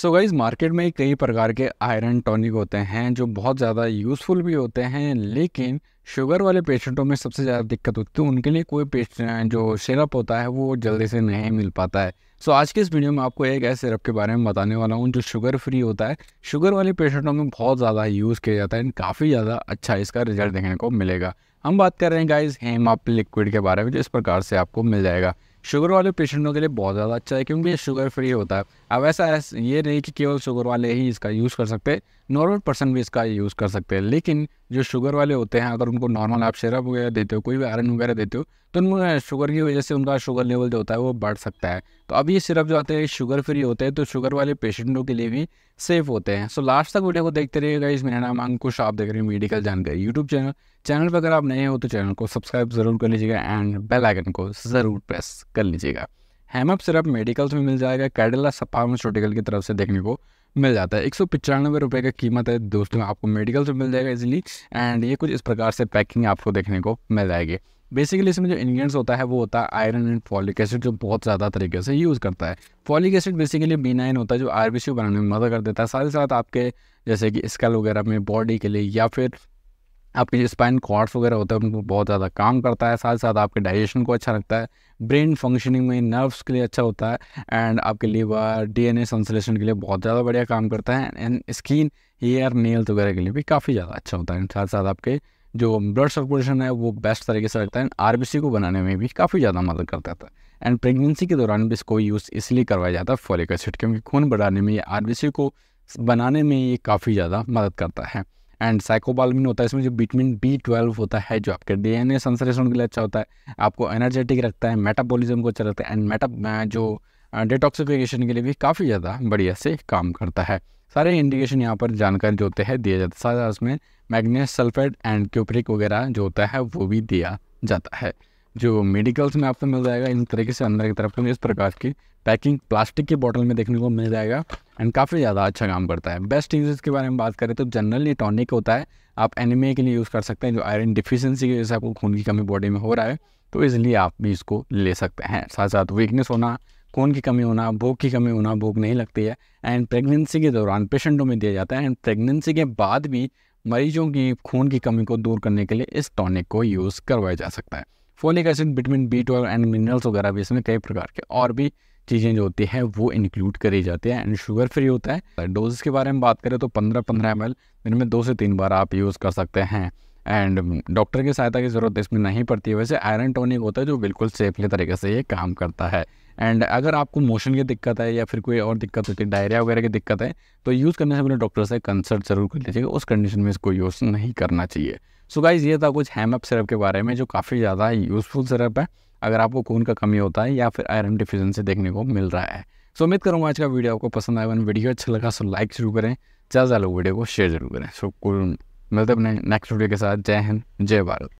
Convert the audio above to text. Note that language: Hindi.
सो गाइज मार्केट में कई प्रकार के आयरन टॉनिक होते हैं जो बहुत ज़्यादा यूज़फुल भी होते हैं लेकिन शुगर वाले पेशेंटों में सबसे ज़्यादा दिक्कत होती है उनके लिए कोई पेश जो सिरप होता है वो जल्दी से नहीं मिल पाता है सो so, आज के इस वीडियो में आपको एक ऐसे सिरप के बारे में बताने वाला हूँ जो शुगर फ्री होता है शुगर वाले पेशेंटों में बहुत ज़्यादा यूज़ किया जाता है काफ़ी ज़्यादा अच्छा इसका रिजल्ट देखने को मिलेगा हम बात कर रहे हैं गाइज हेम आप लिक्विड के बारे में जो इस प्रकार से आपको मिल जाएगा शुगर वाले पेशेंटों के लिए बहुत ज़्यादा अच्छा है क्योंकि ये शुगर फ्री होता है अब ऐसा ये नहीं कि केवल शुगर वाले ही इसका यूज़ कर सकते नॉर्मल पर्सन भी इसका यूज़ कर सकते हैं लेकिन जो शुगर वाले होते हैं अगर उनको नॉर्मल आप शेरप वगैरह देते हो कोई भी आयरन वगैरह देते हो तो उनमें शुगर की वजह से उनका शुगर लेवल जो होता है वो बढ़ सकता है तो अब ये सिरप जो आते हैं शुगर फ्री होते हैं तो शुगर वाले पेशेंटों के लिए भी सेफ होते हैं सो लास्ट तक वीडियो को देखते रहिएगा इस मेरा नाम अंकुश आप देख रहे हैं मेडिकल जानकारी यूट्यूब चैनल चैनल पर अगर आप नए हो तो चैनल को सब्सक्राइब जरूर कर लीजिएगा एंड बेलाइकन को ज़रूर प्रेस कर लीजिएगा हेमप सिरप मेडिकल्स में मिल जाएगा कैडला फार्मास्यूटिकल की तरफ से देखने को मिल जाता है एक सौ पचानवे रुपये का कीमत है दोस्तों आपको मेडिकल्स में मिल जाएगा इजीली एंड ये कुछ इस प्रकार से पैकिंग आपको देखने को मिल जाएगी बेसिकली इसमें जो इंग्रेडिएंट्स होता है वो होता है आयरन एंड फॉलिक एसिड जो बहुत ज़्यादा तरीके से यूज़ करता है folic acid basically B nine होता है जो आर बनाने में मदद कर देता है साथ ही साथ आपके जैसे कि स्कल वगैरह में बॉडी के लिए या फिर आपके जो स्पाइन कॉर्ड्स वगैरह होते हैं उनको बहुत ज़्यादा काम करता है साथ साथ आपके डाइजेशन को अच्छा रखता है ब्रेन फंक्शनिंग में नर्व्स के लिए अच्छा होता है एंड आपके लीवर डीएनए संश्लेषण के लिए बहुत ज़्यादा बढ़िया काम करता है एंड स्किन हेयर नेल्स वगैरह के लिए भी काफ़ी ज़्यादा अच्छा होता है साथ साथ आपके जो ब्लड सर्कुलेशन है वो बेस्ट तरीके से रखता है आर को बनाने में भी काफ़ी ज़्यादा मदद करता था एंड प्रेगनेंसी के दौरान भी इसको यूज़ इसलिए करवाया जाता है फॉलिक एसिड क्योंकि खून बढ़ाने में या आर को बनाने में ये काफ़ी ज़्यादा मदद करता है एंड साइकोबालमिन होता है इसमें जो विटामिन बी ट्वेल्व होता है जो आपके डी एन ए संश्लेषण के लिए अच्छा होता है आपको एनर्जेटिक रखता है मेटाबॉलिज्म को अच्छा रखता है एंड मेटा जो डिटॉक्सिफिकेशन के लिए भी काफ़ी ज़्यादा बढ़िया से काम करता है सारे इंडिकेशन यहाँ पर जानकारी जो होते हैं दिया जाता है साथ उसमें मैग्नीस सल्फेट एंड क्यूप्रिक वगैरह जो होता है वो भी दिया जाता है जो मेडिकल्स में आपको मिल जाएगा इन तरीके से अंदर की तरफ इस प्रकार की पैकिंग प्लास्टिक की बॉटल में देखने को मिल जाएगा एंड काफ़ी ज़्यादा अच्छा काम करता है बेस्ट यूजेस के बारे में बात करें तो जनरली टॉनिक होता है आप एनिमे के लिए यूज़ कर सकते हैं जो आयरन डिफिशेंसी की वजह से आपको खून की कमी बॉडी में हो रहा है तो इसलिए आप भी इसको ले सकते हैं साथ साथ वीकनेस होना खून की कमी होना भूख की कमी होना भूख नहीं लगती है एंड प्रेगनेंसी के दौरान पेशेंटों में दिया जाता है एंड प्रेगनेंसी के बाद भी मरीजों की खून की कमी को दूर करने के लिए इस टॉनिक को यूज़ करवाया जा सकता है folic acid vitamin B twelve and minerals वगैरह भी इसमें कई प्रकार के और भी चीज़ें जो होती हैं वो इंक्लूड करी जाती हैं एंड शुगर फ्री होता है डोजेस तो के बारे में बात करें तो पंद्रह पंद्रह एम एल दिन में दो से तीन बार आप यूज़ कर सकते हैं एंड डॉक्टर um, की सहायता की ज़रूरत इसमें नहीं पड़ती है वैसे आयरन टॉनिक होता है जो बिल्कुल सेफली तरीके से ये काम करता है एंड अगर आपको मोशन की दिक्कत है या फिर कोई और दिक्कत होती है डायरिया वगैरह की दिक्कत है तो यूज़ करने से पहले डॉक्टर से कंसल्ट जरूर कर लीजिएगा उस कंडीशन में इसको यूज़ नहीं करना चाहिए सो गाइज़ ये था कुछ हैमअप सिरप के बारे में जो काफ़ी ज़्यादा यूज़फुल सिरप है अगर आपको खून का कमी होता है या फिर आयरन डिफिशेंसी देखने को मिल रहा है सो उम्मीद करूँगा आज का वीडियो आपको पसंद आएगा वीडियो अच्छा लगा सो तो लाइक जरूर करें ज़्यादा लोग वीडियो को शेयर जरूर करें सो मिलते अपने नेक्स्ट वीडियो के साथ जय हिंद जय भारत